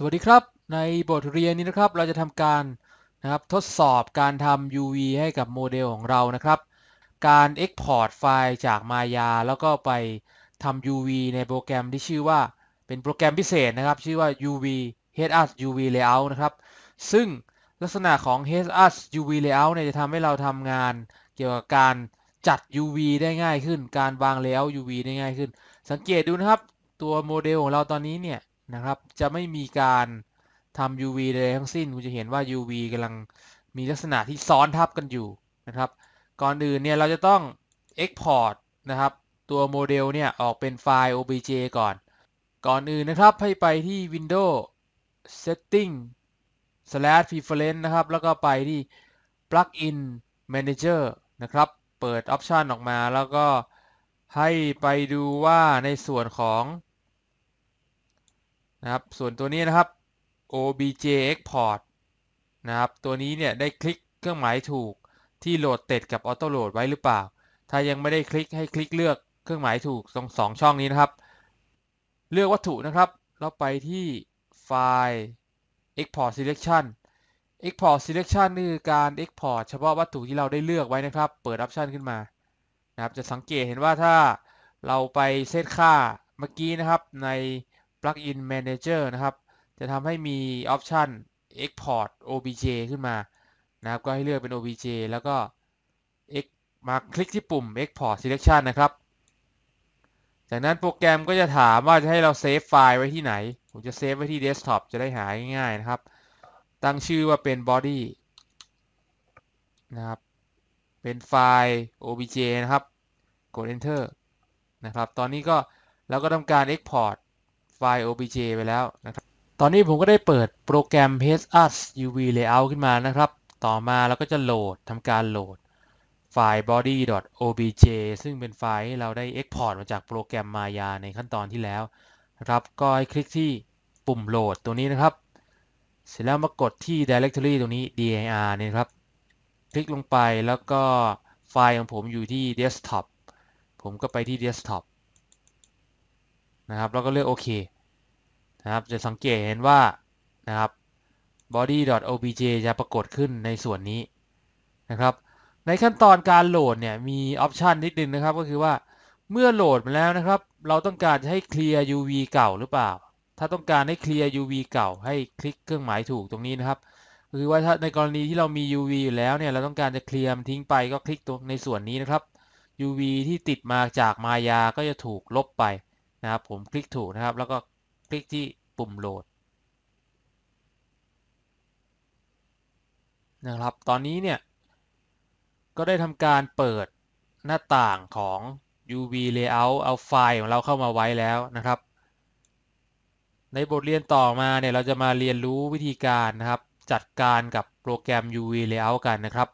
สวัสดีครับ ในบทเรียนนี้นะครับเราจะทำการนะครับทดสอบการทำ UV ให้กับโมเดลของเรานะครับ การ Export ไฟล์จากมายาแล้วก็ไปทำ UV ในโปรแกรมที่ชื่อว่าเป็นโปรแกรมพิเศษนะครับ ชื่อว่า UV h e a d u v Layout นะครับ ซึ่งลักษณะของ h e a d u UV Layout เนี่ยจะทำให้เราทำงาน เกี่ยวกับการจัด UV ได้ง่ายขึ้น การวาง Layout UV ได้ง่ายขึ้น สังเกตดูนะครับ ตัวโมเดลของเราตอนนี้เนี่ยนะครับ จะไม่มีการทำ UV ใดทั้งสิ้น คุณจะเห็นว่า UV กำลังมีลักษณะที่ซ้อนทับกันอยู่นะครับ ก่อนอื่นเนี่ยเราจะต้อง Export นะครับ ตัวโมเดลเนี่ย ออกเป็นไฟล์ obj ก่อน ก่อนอื่นนะครับให้ไปที่ Windows Setting slash preference นะครับ แล้วก็ไปที่ plugin manager นะครับ เปิดออปชันออกมา แล้วก็ให้ไปดูว่าในส่วนของนะครับส่วนตัวนี้นะครับ obj export นะครับ ตัวนี้เนี่ยได้คลิกเครื่องหมายถูกที่โหลดเต็ดกับออโต้โหลดไว้หรือเปล่า ถ้ายังไม่ได้คลิกให้คลิกเลือกเครื่องหมายถูกตรงสองช่องนี้นะครับ เลือกวัตถุนะครับเราไปที่ไฟล์ export selection export selection นี่คือการ export เฉพาะวัตถุที่เราได้เลือกไว้นะครับ เปิดออปชันขึ้นมานะครับ จะสังเกตเห็นว่าถ้าเราไปเซตค่าเมื่อกี้นะครับใน Plugin Manager นะครับ จะทำให้มีออปชัน Export OBJ ขึ้นมานะครับก็ให้เลือกเป็น OBJ แล้วก็ X มาคลิกที่ปุ่ม Export Selection นะครับ จากนั้นโปรแกรมก็จะถามว่าจะให้เราเซฟไฟล์ไว้ที่ไหน ผมจะเซฟไว้ที่ Desktop จะได้หาง่ายๆนะครับ ตั้งชื่อว่าเป็น Body นะครับ เป็นไฟล์ obj นะครับ กด enter นะครับตอนนี้ก็เราก็ทำการ export ไฟล์ obj ไปแล้วนะครับ ตอนนี้ผมก็ได้เปิดโปรแกรม HS UV Layout ขึ้นมานะครับ ต่อมาเราก็จะโหลดทำการโหลดไฟล์ body.obj ซึ่งเป็นไฟล์เราได้ export มาจากโปรแกรมมายาในขั้นตอนที่แล้ว นะครับก็ให้คลิกที่ปุ่มโหลดตัวนี้นะครับ เสร็จแล้วมากดที่ directory ตรงนี้ dir นี่ครับ คลิกลงไปแล้วก็ไฟล์ของผมอยู่ที่ desktop ผมก็ไปที่ desktop นะครับแล้วก็เลือกโอเคนะครับจะสังเกตเห็นว่านะครับ body.obj จะปรากฏขึ้นในส่วนนี้นะครับในขั้นตอนการโหลดเนี่ยมีออปชันนิดนึงนะครับก็คือว่าเมื่อโหลดมาแล้วนะครับ เราต้องการจะให้เคลียร์ UV เก่าหรือเปล่า ถ้าต้องการให้เคลียร์ UV เก่าให้คลิกเครื่องหมายถูกตรงนี้นะครับคือว่าถ้าในกรณีที่เรามี UV อยู่แล้วเนี่ยเราต้องการจะเคลียร์ทิ้งไปก็คลิกตรงในส่วนนี้นะครับ UV ที่ติดมาจากมายาก็จะถูกลบไปนะครับ ผมคลิกถูกนะครับ แล้วก็คลิกที่ปุ่มโหลด นะครับ ตอนนี้ เนี่ย ก็ได้ทำการเปิดหน้าต่างของ UV layout เอา ไฟล์ของเราเข้ามาไว้แล้วนะครับ ในบทเรียนต่อมา เนี่ย เราจะมาเรียนรู้วิธีการนะครับจัดการกับโปรแกรม UV layout กันนะครับ